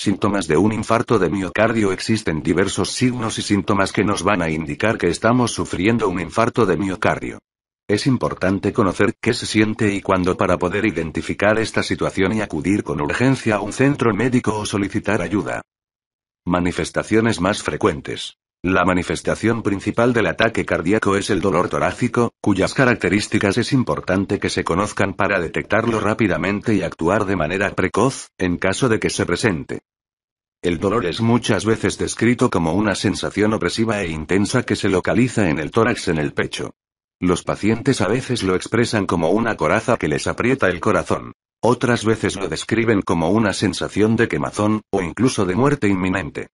Síntomas de un infarto de miocardio Existen diversos signos y síntomas que nos van a indicar que estamos sufriendo un infarto de miocardio. Es importante conocer qué se siente y cuándo para poder identificar esta situación y acudir con urgencia a un centro médico o solicitar ayuda. Manifestaciones más frecuentes. La manifestación principal del ataque cardíaco es el dolor torácico, cuyas características es importante que se conozcan para detectarlo rápidamente y actuar de manera precoz, en caso de que se presente. El dolor es muchas veces descrito como una sensación opresiva e intensa que se localiza en el tórax en el pecho. Los pacientes a veces lo expresan como una coraza que les aprieta el corazón. Otras veces lo describen como una sensación de quemazón, o incluso de muerte inminente.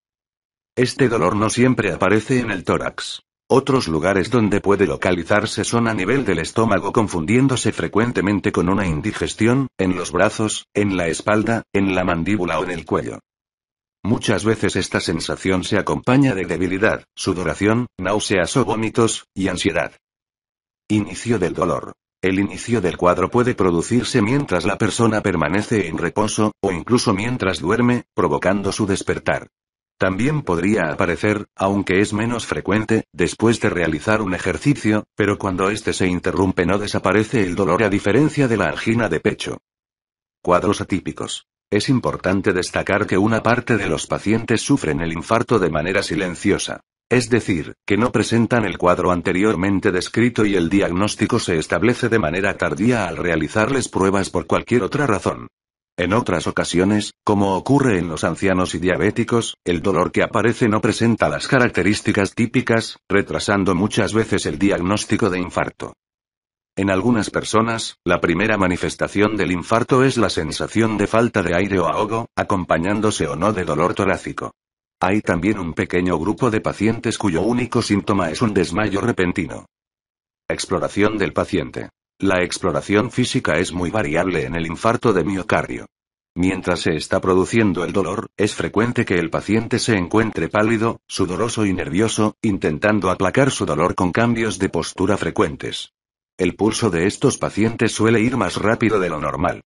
Este dolor no siempre aparece en el tórax. Otros lugares donde puede localizarse son a nivel del estómago confundiéndose frecuentemente con una indigestión, en los brazos, en la espalda, en la mandíbula o en el cuello. Muchas veces esta sensación se acompaña de debilidad, sudoración, náuseas o vómitos, y ansiedad. Inicio del dolor. El inicio del cuadro puede producirse mientras la persona permanece en reposo, o incluso mientras duerme, provocando su despertar. También podría aparecer, aunque es menos frecuente, después de realizar un ejercicio, pero cuando éste se interrumpe no desaparece el dolor a diferencia de la angina de pecho. Cuadros atípicos. Es importante destacar que una parte de los pacientes sufren el infarto de manera silenciosa. Es decir, que no presentan el cuadro anteriormente descrito y el diagnóstico se establece de manera tardía al realizarles pruebas por cualquier otra razón. En otras ocasiones, como ocurre en los ancianos y diabéticos, el dolor que aparece no presenta las características típicas, retrasando muchas veces el diagnóstico de infarto. En algunas personas, la primera manifestación del infarto es la sensación de falta de aire o ahogo, acompañándose o no de dolor torácico. Hay también un pequeño grupo de pacientes cuyo único síntoma es un desmayo repentino. Exploración del paciente. La exploración física es muy variable en el infarto de miocardio. Mientras se está produciendo el dolor, es frecuente que el paciente se encuentre pálido, sudoroso y nervioso, intentando aplacar su dolor con cambios de postura frecuentes. El pulso de estos pacientes suele ir más rápido de lo normal.